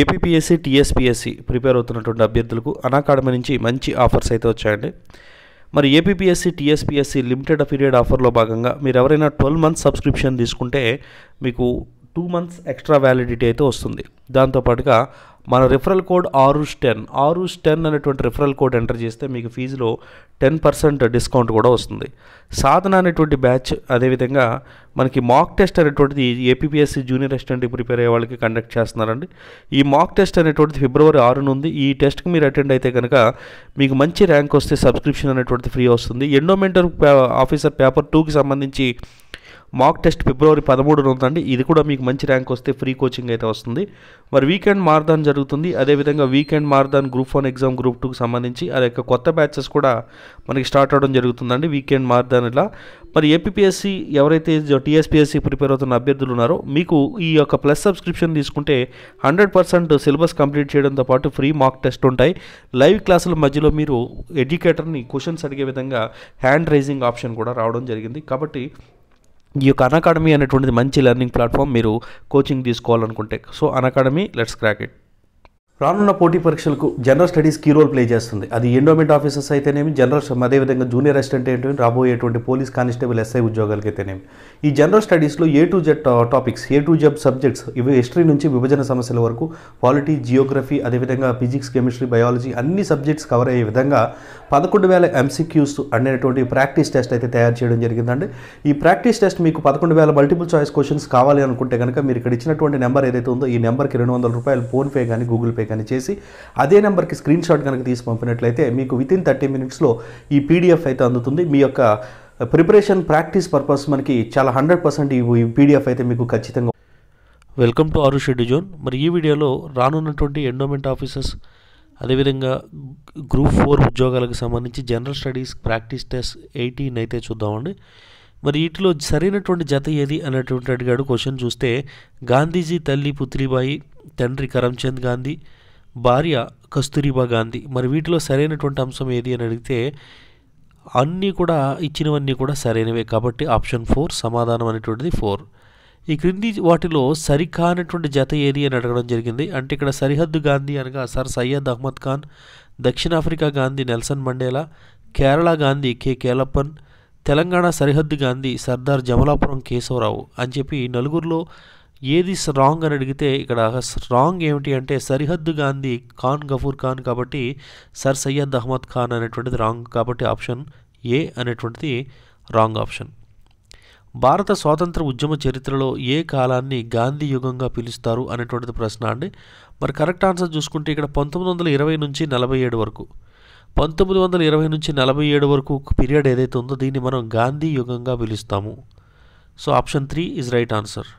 APPSC TSPSC prepare అవుతున్నటువంటి అభ్యర్థులకు అనాకాడమీ నుంచి మంచి ఆఫర్స్ అయితే వచ్చాయండి మరి ఏపీపీఎస్సీ టీఎస్పీఎస్సీ లిమిటెడ్ పీరియడ్ ఆఫర్లో భాగంగా మీరు ఎవరైనా ట్వెల్వ్ మంత్స్ సబ్స్క్రిప్షన్ తీసుకుంటే మీకు టూ మంత్స్ ఎక్స్ట్రా వ్యాలిడిటీ అయితే వస్తుంది దాంతోపాటుగా మన referral code Aarush ten Aarush ten అనేటువంటి రిఫరల్ కోడ్ ఎంటర్ చేస్తే మీకు ఫీజులో టెన్ పర్సెంట్ డిస్కౌంట్ కూడా వస్తుంది సాధన అనేటువంటి బ్యాచ్ అదేవిధంగా మనకి మాక్ టెస్ట్ అనేటువంటిది ఏపీఎస్సి జూనియర్ అసిస్టెంట్ ప్రిపేర్ అయ్యే వాళ్ళకి కండక్ట్ చేస్తున్నారండి ఈ మాక్ టెస్ట్ అనేటువంటిది ఫిబ్రవరి ఆరు ఉంది ఈ టెస్ట్కి మీరు అటెండ్ అయితే కనుక మీకు మంచి ర్యాంక్ వస్తే సబ్స్క్రిప్షన్ అనేటువంటిది ఫ్రీ వస్తుంది ఎండోమెంటర్ ఆఫీసర్ పేపర్ టూకి సంబంధించి మాక్ టెస్ట్ ఫిబ్రవరి పదమూడున ఉందండి ఇది కూడా మీకు మంచి ర్యాంక్ వస్తే ఫ్రీ కోచింగ్ అయితే వస్తుంది మరి వీకెండ్ మార్దాన్ జరుగుతుంది అదేవిధంగా weekend marathon group one exam group టూకి సంబంధించి అది యొక్క కొత్త బ్యాచెస్ కూడా మనకి స్టార్ట్ అవడం జరుగుతుందండి వీకెండ్ మార్దాన్ ఇలా మరి ఏపీఎస్సి ఎవరైతే టీఎస్పీఎస్సి ప్రిపేర్ అవుతున్న అభ్యర్థులు ఉన్నారో మీకు ఈ యొక్క ప్లస్ సబ్స్క్రిప్షన్ తీసుకుంటే హండ్రెడ్ పర్సెంట్ సిలబస్ కంప్లీట్ చేయడంతో పాటు ఫ్రీ మాక్ టెస్ట్ ఉంటాయి లైవ్ క్లాసుల మధ్యలో మీరు ఎడ్యుకేటర్ని క్వశ్చన్స్ అడిగే విధంగా హ్యాండ్ రైజింగ్ ఆప్షన్ కూడా రావడం జరిగింది కాబట్టి ఈ యొక్క అన్ అకాడమీ అనేటువంటిది మంచి లెర్నింగ్ ప్లాట్ఫామ్ మీరు కోచింగ్ తీసుకోవాలనుకుంటే సో అన్ లెట్స్ క్రాక్ ఇట్ రానున్న పోటీ పరీక్షలకు general studies key role play చేస్తుంది అది ఎండోమెంట్ ఆఫీసర్స్ అయితేనేమి జనరల్ అదేవిధంగా జూనియర్ అసిస్టెంట్ ఏంటంటే రాబోయేటువంటి పోలీస్ కానిస్టేబుల్ ఎస్ఐ ఉద్యోగాలకి అయితేనేమి ఈ జనరల్ స్టడీస్లో A to Z topics A to Z subjects ఇవి హిస్టరీ నుంచి విభజన సమస్యల వరకు పాలిటీ జియోగ్రఫీ అదేవిధంగా ఫిజిక్స్ కెమిస్ట్రీ బయాలజీ అన్ని సబ్జెక్ట్స్ కవర్ అయ్యే విధంగా పదకొండు వేల ఎంసీక్యూస్ అనేటువంటి ప్రాక్టీస్ టెస్ట్ అయితే తయారు చేయడం జరిగిందండి ఈ ప్రాక్టీస్ టెస్ట్ మీకు పదకొండు వేల మల్టిపుల్ చాయిస్ క్వశ్చన్స్ కావాలి అనుకుంటే కనుక మీరు ఇక్కడ ఇచ్చినటువంటి నెంబర్ ఏదైతే ఉందో ఈ నెంబర్కి రెండు వందల రూపాయలు ఫోన్పే కానీ గూగుల్ పే పే కానీ చేసి అదే నెంబర్కి స్క్రీన్ షాట్ కనుక తీసి పంపినట్లయితే మీకు విత్ ఇన్ థర్టీ మినిట్స్లో ఈ పీడిఎఫ్ అయితే అందుతుంది మీ యొక్క ప్రిపరేషన్ ప్రాక్టీస్ పర్పస్ మనకి చాలా హండ్రెడ్ పర్సెంట్ ఈ పీడిఎఫ్ అయితే మీకు ఖచ్చితంగా వెల్కమ్ టు ఆరు షెడ్ జోన్ మరి ఈ వీడియోలో రానున్నటువంటి ఎండోమెంట్ ఆఫీసర్స్ అదేవిధంగా గ్రూప్ ఫోర్ ఉద్యోగాలకు సంబంధించి general studies practice test eighteen అయితే చూద్దామండి మరి వీటిలో సరైనటువంటి జత ఏది అనేటువంటి అడిగాడు క్వశ్చన్ చూస్తే గాంధీజీ తల్లి పుత్రిబాయి తండ్రి కరమ్చంద్ గాంధీ భార్య కస్తూరిబా గాంధీ మరి వీటిలో సరైనటువంటి అంశం ఏది అని అడిగితే అన్నీ కూడా ఇచ్చినవన్నీ కూడా సరైనవే కాబట్టి ఆప్షన్ ఫోర్ సమాధానం అనేటువంటిది ఫోర్ ఈ క్రింది వాటిలో సరికానటువంటి జత ఏది అని అడగడం జరిగింది అంటే ఇక్కడ సరిహద్దు గాంధీ అనగా సర్ సయ్యద్ అహ్మద్ ఖాన్ దక్షిణాఫ్రికా Gandhi Nelson Mandela Kerala Gandhi K Kelappan Telangana సరిహద్దు గాంధీ సర్దార్ జమలాపురం కేశవరావు అని చెప్పి నలుగురిలో ఏది స్ట్రాంగ్ అని అడిగితే ఇక్కడ స్ట్రాంగ్ ఏమిటి అంటే సరిహద్దు గాంధీ ఖాన్ గఫూర్ ఖాన్ కాబట్టి సర్ సయ్యద్ అహ్మద్ ఖాన్ అనేటువంటిది రాంగ్ కాబట్టి ఆప్షన్ ఏ అనేటువంటిది రాంగ్ ఆప్షన్ భారత స్వాతంత్ర ఉద్యమ చరిత్రలో ఏ కాలాన్ని గాంధీ యుగంగా పిలుస్తారు అనేటువంటిది ప్రశ్న అండి మరి కరెక్ట్ ఆన్సర్ చూసుకుంటే ఇక్కడ పంతొమ్మిది వందల ఇరవై నుంచి నలభై ఏడు వరకు పంతొమ్మిది వందల ఇరవై నుంచి నలభై ఏడు వరకు పీరియడ్ ఏదైతే ఉందో దీన్ని మనం గాంధీ యుగంగా పిలుస్తాము so option three is right answer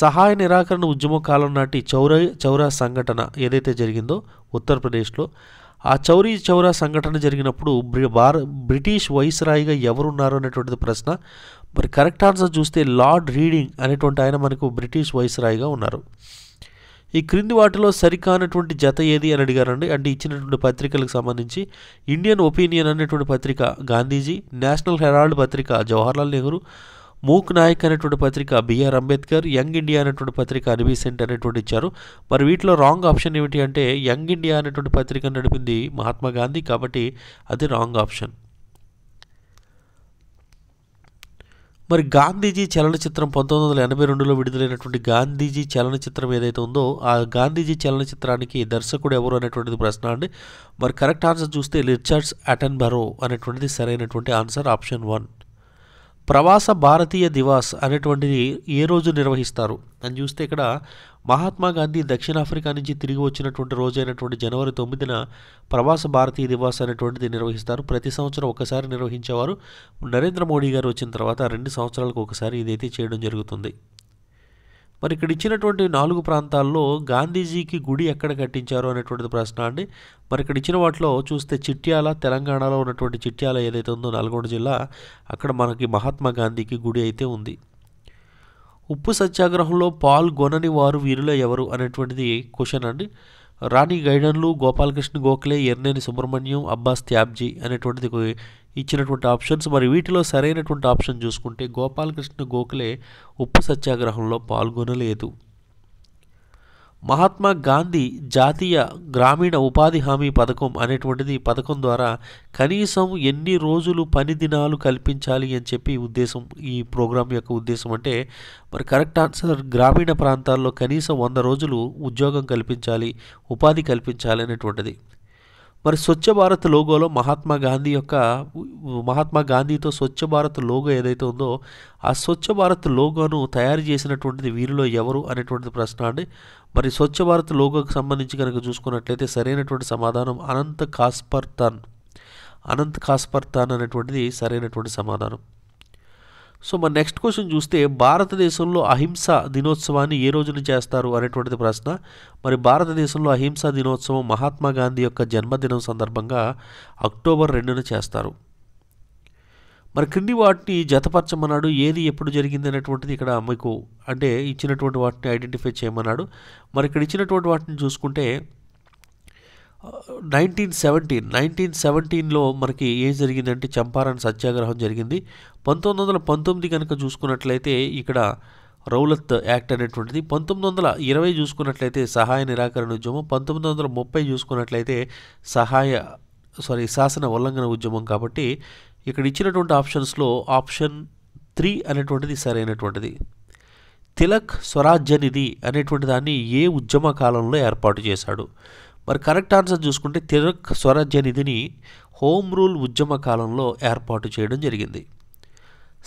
సహాయ నిరాకరణ ఉద్యమ కాలం నాటి చౌర చౌరా సంఘటన ఏదైతే జరిగిందో ఉత్తరప్రదేశ్లో ఆ చౌరీ చౌరా సంఘటన జరిగినప్పుడు భార బ్రిటిష్ వైస్రాయిగా ఎవరున్నారు అనేటువంటిది ప్రశ్న మరి కరెక్ట్ ఆన్సర్ చూస్తే లార్డ్ రీడింగ్ అనేటువంటి ఆయన మనకు బ్రిటిష్ వైస్రాయిగా ఉన్నారు ఈ క్రింది వాటిలో సరికానటువంటి జత ఏది అని అడిగారండి అంటే ఇచ్చినటువంటి పత్రికలకు సంబంధించి ఇండియన్ ఒపీనియన్ అనేటువంటి పత్రిక గాంధీజీ నేషనల్ హెరాల్డ్ పత్రిక జవహర్లాల్ నెహ్రూ మూక్ నాయక్ అనేటువంటి పత్రిక బిఆర్ అంబేద్కర్ యంగ్ ఇండియా అనేటువంటి పత్రిక అనిబీసెంట్ అనేటువంటి ఇచ్చారు మరి వీటిలో రాంగ్ ఆప్షన్ ఏమిటి అంటే యంగ్ ఇండియా అనేటువంటి పత్రిక నడిపింది మహాత్మా గాంధీ కాబట్టి అది రాంగ్ ఆప్షన్ మరి గాంధీజీ చలనచిత్రం పంతొమ్మిది వందల ఎనభై రెండులో విడుదలైనటువంటి గాంధీజీ చలనచిత్రం ఏదైతే ఉందో ఆ గాంధీజీ చలనచిత్రానికి దర్శకుడు ఎవరు అనేటువంటిది ప్రశ్న అండి మరి కరెక్ట్ ఆన్సర్ చూస్తే రిచర్డ్స్ అటన్ బరో అనేటువంటిది సరైనటువంటి ఆన్సర్ ఆప్షన్ వన్ ప్రవాస భారతీయ దివాస్ అనేటువంటిది ఏ రోజు నిర్వహిస్తారు అని చూస్తే ఇక్కడ మహాత్మా గాంధీ దక్షిణాఫ్రికా నుంచి తిరిగి వచ్చినటువంటి రోజైనటువంటి జనవరి తొమ్మిదిన ప్రవాస భారతీయ దివాస్ అనేటువంటిది నిర్వహిస్తారు ప్రతి సంవత్సరం ఒకసారి నిర్వహించేవారు నరేంద్ర మోడీ గారు వచ్చిన తర్వాత రెండు సంవత్సరాలకు ఒకసారి ఇదైతే చేయడం జరుగుతుంది మరి ఇక్కడ ఇచ్చినటువంటి నాలుగు ప్రాంతాల్లో గాంధీజీకి గుడి ఎక్కడ కట్టించారు అనేటువంటిది ప్రశ్న అండి మరి ఇక్కడ ఇచ్చిన వాటిలో చూస్తే చిట్యాల తెలంగాణలో ఉన్నటువంటి చిట్యాల ఏదైతే ఉందో నల్గొండ జిల్లా అక్కడ మనకి మహాత్మా గాంధీకి గుడి అయితే ఉంది ఉప్పు సత్యాగ్రహంలో పాల్గొనని వారు వీరిలో ఎవరు అనేటువంటిది క్వశ్చన్ అండి రాణి గైడన్లు గోపాలకృష్ణ గోఖలే ఎర్నేని సుబ్రహ్మణ్యం అబ్బాస్ త్యాబ్జీ అనేటువంటిది ఇచ్చినటువంటి ఆప్షన్స్ మరి వీటిలో సరైనటువంటి ఆప్షన్ చూసుకుంటే గోపాలకృష్ణ గోఖలే ఉప్పు సత్యాగ్రహంలో పాల్గొనలేదు మహాత్మా గాంధీ జాతీయ గ్రామీణ ఉపాధి హామీ పథకం అనేటువంటిది పథకం ద్వారా కనీసం ఎన్ని రోజులు పని దినాలు కల్పించాలి అని చెప్పి ఉద్దేశం ఈ ప్రోగ్రాం యొక్క ఉద్దేశం అంటే మరి కరెక్ట్ ఆన్సర్ గ్రామీణ ప్రాంతాల్లో కనీసం వంద రోజులు ఉద్యోగం కల్పించాలి ఉపాధి కల్పించాలి అనేటువంటిది మరి స్వచ్ఛ భారత్ లోగోలో మహాత్మా గాంధీ యొక్క మహాత్మా గాంధీతో స్వచ్ఛ భారత్ లోగో ఏదైతే ఉందో ఆ స్వచ్ఛ భారత్ లోగోను తయారు చేసినటువంటిది వీరిలో ఎవరు అనేటువంటి ప్రశ్న అండి మరి స్వచ్ఛ భారత్ లోగోకు సంబంధించి కనుక చూసుకున్నట్లయితే సరైనటువంటి సమాధానం అనంత్ తన్ అనంత్ తన్ అనేటువంటిది సరైనటువంటి సమాధానం సో మన నెక్స్ట్ క్వశ్చన్ చూస్తే భారతదేశంలో అహింస దినోత్సవాన్ని ఏ రోజున చేస్తారు అనేటువంటిది ప్రశ్న మరి భారతదేశంలో అహింస దినోత్సవం మహాత్మా గాంధీ యొక్క జన్మదినం సందర్భంగా అక్టోబర్ రెండున చేస్తారు మరి క్రింది వాటిని జతపరచమన్నాడు ఏది ఎప్పుడు జరిగింది అనేటువంటిది ఇక్కడ మీకు అంటే ఇచ్చినటువంటి వాటిని ఐడెంటిఫై చేయమన్నాడు మరి ఇక్కడ ఇచ్చినటువంటి వాటిని చూసుకుంటే నైన్టీన్ సెవెంటీన్ నైన్టీన్ సెవెంటీన్లో మనకి ఏం జరిగిందంటే చంపారణ్ సత్యాగ్రహం జరిగింది పంతొమ్మిది వందల పంతొమ్మిది కనుక చూసుకున్నట్లయితే ఇక్కడ రౌలత్ యాక్ట్ అనేటువంటిది పంతొమ్మిది వందల ఇరవై చూసుకున్నట్లయితే సహాయ నిరాకరణ ఉద్యమం పంతొమ్మిది వందల ముప్పై చూసుకున్నట్లయితే సహాయ సారీ శాసన ఉల్లంఘన ఉద్యమం కాబట్టి ఇక్కడ ఇచ్చినటువంటి ఆప్షన్స్లో ఆప్షన్ త్రీ అనేటువంటిది సరైనటువంటిది తిలక్ స్వరాజ్య నిధి అనేటువంటి దాన్ని ఏ ఉద్యమ కాలంలో ఏర్పాటు చేశాడు మరి కరెక్ట్ ఆన్సర్ చూసుకుంటే తిరక్ స్వరాజ్య నిధిని హోమ్ రూల్ ఉద్యమ కాలంలో ఏర్పాటు చేయడం జరిగింది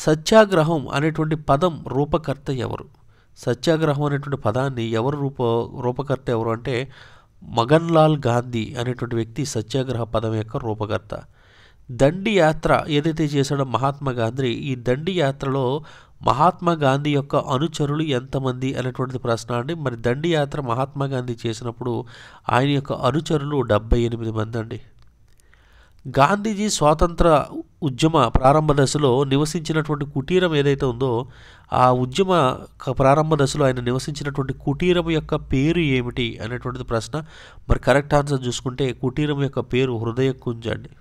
సత్యాగ్రహం అనేటువంటి పదం రూపకర్త ఎవరు సత్యాగ్రహం అనేటువంటి పదాన్ని ఎవరు రూప రూపకర్త ఎవరు అంటే మగన్ లాల్ గాంధీ అనేటువంటి వ్యక్తి సత్యాగ్రహ పదం యొక్క రూపకర్త దండి యాత్ర ఏదైతే చేశాడో మహాత్మా గాంధీ ఈ దండి యాత్రలో మహాత్మా గాంధీ యొక్క అనుచరులు ఎంతమంది అనేటువంటి ప్రశ్న అండి మరి దండియాత్ర మహాత్మా గాంధీ చేసినప్పుడు ఆయన యొక్క అనుచరులు డెబ్బై ఎనిమిది మంది అండి గాంధీజీ స్వాతంత్ర ఉద్యమ ప్రారంభ దశలో నివసించినటువంటి కుటీరం ఏదైతే ఉందో ఆ ఉద్యమ ప్రారంభ దశలో ఆయన నివసించినటువంటి కుటీరం యొక్క పేరు ఏమిటి అనేటువంటిది ప్రశ్న మరి కరెక్ట్ ఆన్సర్ చూసుకుంటే కుటీరం యొక్క పేరు హృదయ కుంజ అండి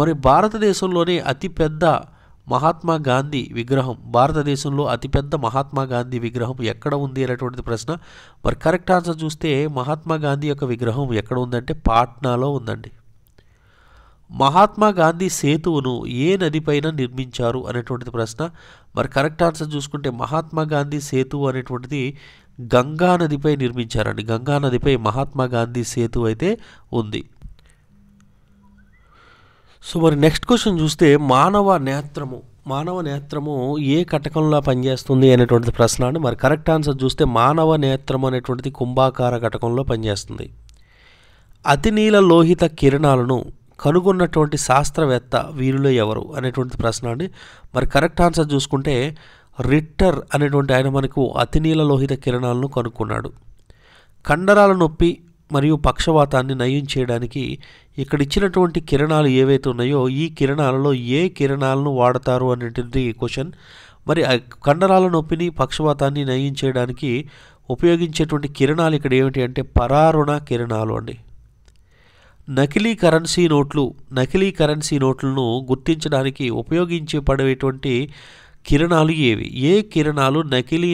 మరి భారతదేశంలోనే అతిపెద్ద మహాత్మా గాంధీ విగ్రహం భారతదేశంలో అతిపెద్ద మహాత్మా గాంధీ విగ్రహం ఎక్కడ ఉంది అనేటువంటిది ప్రశ్న మరి కరెక్ట్ ఆన్సర్ చూస్తే మహాత్మా గాంధీ యొక్క విగ్రహం ఎక్కడ ఉందంటే పాట్నాలో ఉందండి మహాత్మా గాంధీ సేతువును ఏ నదిపైన నిర్మించారు అనేటువంటిది ప్రశ్న మరి కరెక్ట్ ఆన్సర్ చూసుకుంటే మహాత్మా గాంధీ సేతువు అనేటువంటిది గంగా నదిపై నిర్మించారండి గంగా నదిపై మహాత్మా గాంధీ సేతు అయితే ఉంది సో మరి నెక్స్ట్ క్వశ్చన్ చూస్తే మానవ నేత్రము మానవ నేత్రము ఏ కటకంలో పనిచేస్తుంది అనేటువంటి ప్రశ్న అండి మరి కరెక్ట్ ఆన్సర్ చూస్తే మానవ నేత్రం అనేటువంటిది కుంభాకార కటకంలో పనిచేస్తుంది అతినీల లోహిత కిరణాలను కనుగొన్నటువంటి శాస్త్రవేత్త వీరిలో ఎవరు అనేటువంటి ప్రశ్న అండి మరి కరెక్ట్ ఆన్సర్ చూసుకుంటే రిట్టర్ అనేటువంటి ఆయన మనకు అతినీల లోహిత కిరణాలను కనుక్కున్నాడు కండరాల నొప్పి మరియు పక్షవాతాన్ని నయం చేయడానికి ఇక్కడ ఇచ్చినటువంటి కిరణాలు ఏవైతే ఉన్నాయో ఈ కిరణాలలో ఏ కిరణాలను వాడతారు అనేటువంటి క్వశ్చన్ మరి కండరాల నొప్పిని పక్షపాతాన్ని నయం చేయడానికి ఉపయోగించేటువంటి కిరణాలు ఇక్కడ ఏమిటి అంటే పరారుణ కిరణాలు అండి నకిలీ కరెన్సీ నోట్లు నకిలీ కరెన్సీ నోట్లను గుర్తించడానికి ఉపయోగించబడేటువంటి కిరణాలు ఏవి ఏ కిరణాలు నకిలీ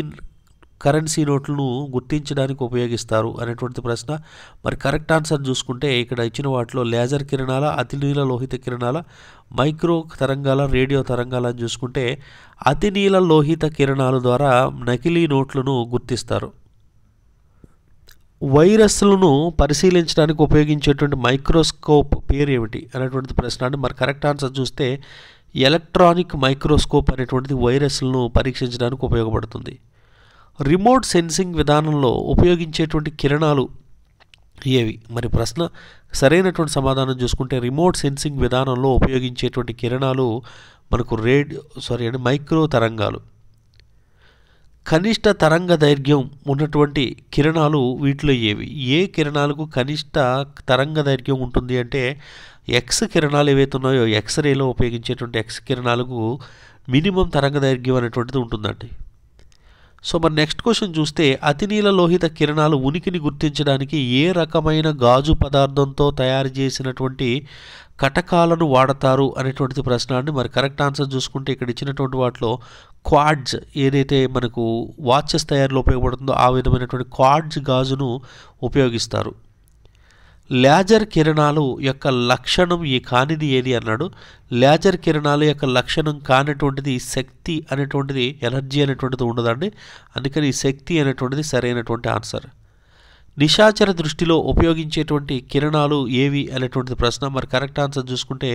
కరెన్సీ నోట్లను గుర్తించడానికి ఉపయోగిస్తారు అనేటువంటి ప్రశ్న మరి కరెక్ట్ ఆన్సర్ చూసుకుంటే ఇక్కడ ఇచ్చిన వాటిలో లేజర్ కిరణాల అతినీల లోహిత కిరణాల మైక్రో తరంగాల రేడియో తరంగాల అని చూసుకుంటే అతినీల లోహిత కిరణాల ద్వారా నకిలీ నోట్లను గుర్తిస్తారు వైరస్లను పరిశీలించడానికి ఉపయోగించేటువంటి మైక్రోస్కోప్ పేరు ఏమిటి అనేటువంటి ప్రశ్న అంటే మరి కరెక్ట్ ఆన్సర్ చూస్తే ఎలక్ట్రానిక్ మైక్రోస్కోప్ అనేటువంటిది వైరస్లను పరీక్షించడానికి ఉపయోగపడుతుంది రిమోట్ సెన్సింగ్ విధానంలో ఉపయోగించేటువంటి కిరణాలు ఏవి మరి ప్రశ్న సరైనటువంటి సమాధానం చూసుకుంటే రిమోట్ సెన్సింగ్ విధానంలో ఉపయోగించేటువంటి కిరణాలు మనకు రేడియో సారీ అండి మైక్రో తరంగాలు కనిష్ట తరంగ దైర్ఘ్యం ఉన్నటువంటి కిరణాలు వీటిలో ఏవి ఏ కిరణాలకు కనిష్ట తరంగ దైర్ఘ్యం ఉంటుంది అంటే ఎక్స్ కిరణాలు ఏవైతే ఉన్నాయో ఎక్స్రేలో ఉపయోగించేటువంటి ఎక్స్ కిరణాలకు మినిమం తరంగ దైర్ఘ్యం అనేటువంటిది ఉంటుందండి సో మరి నెక్స్ట్ క్వశ్చన్ చూస్తే అతినీల లోహిత కిరణాలు ఉనికిని గుర్తించడానికి ఏ రకమైన గాజు పదార్థంతో తయారు చేసినటువంటి కటకాలను వాడతారు అనేటువంటి ప్రశ్న అండి మరి కరెక్ట్ ఆన్సర్ చూసుకుంటే ఇక్కడ ఇచ్చినటువంటి వాటిలో క్వాడ్జ్ ఏదైతే మనకు వాచెస్ తయారీలో ఉపయోగపడుతుందో ఆ విధమైనటువంటి క్వాడ్జ్ గాజును ఉపయోగిస్తారు లేజర్ కిరణాలు యొక్క లక్షణం ఈ కానిది ఏది అన్నాడు లేజర్ కిరణాలు యొక్క లక్షణం కానిటువంటిది శక్తి అనేటువంటిది ఎనర్జీ అనేటువంటిది ఉండదండి అందుకని ఈ శక్తి అనేటువంటిది సరైనటువంటి ఆన్సర్ నిశాచర దృష్టిలో ఉపయోగించేటువంటి కిరణాలు ఏవి అనేటువంటి ప్రశ్న మరి కరెక్ట్ ఆన్సర్ చూసుకుంటే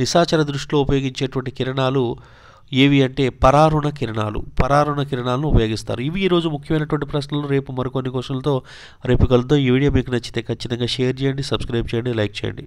నిశాచర దృష్టిలో ఉపయోగించేటువంటి కిరణాలు ఏవి అంటే పరారుణ కిరణాలు పరారుణ కిరణాలను ఉపయోగిస్తారు ఇవి ఈరోజు ముఖ్యమైనటువంటి ప్రశ్నలు రేపు మరికొన్ని క్వశ్చన్లతో రేపు కలుద్దాం ఈ వీడియో మీకు నచ్చితే ఖచ్చితంగా షేర్ చేయండి సబ్స్క్రైబ్ చేయండి లైక్ చేయండి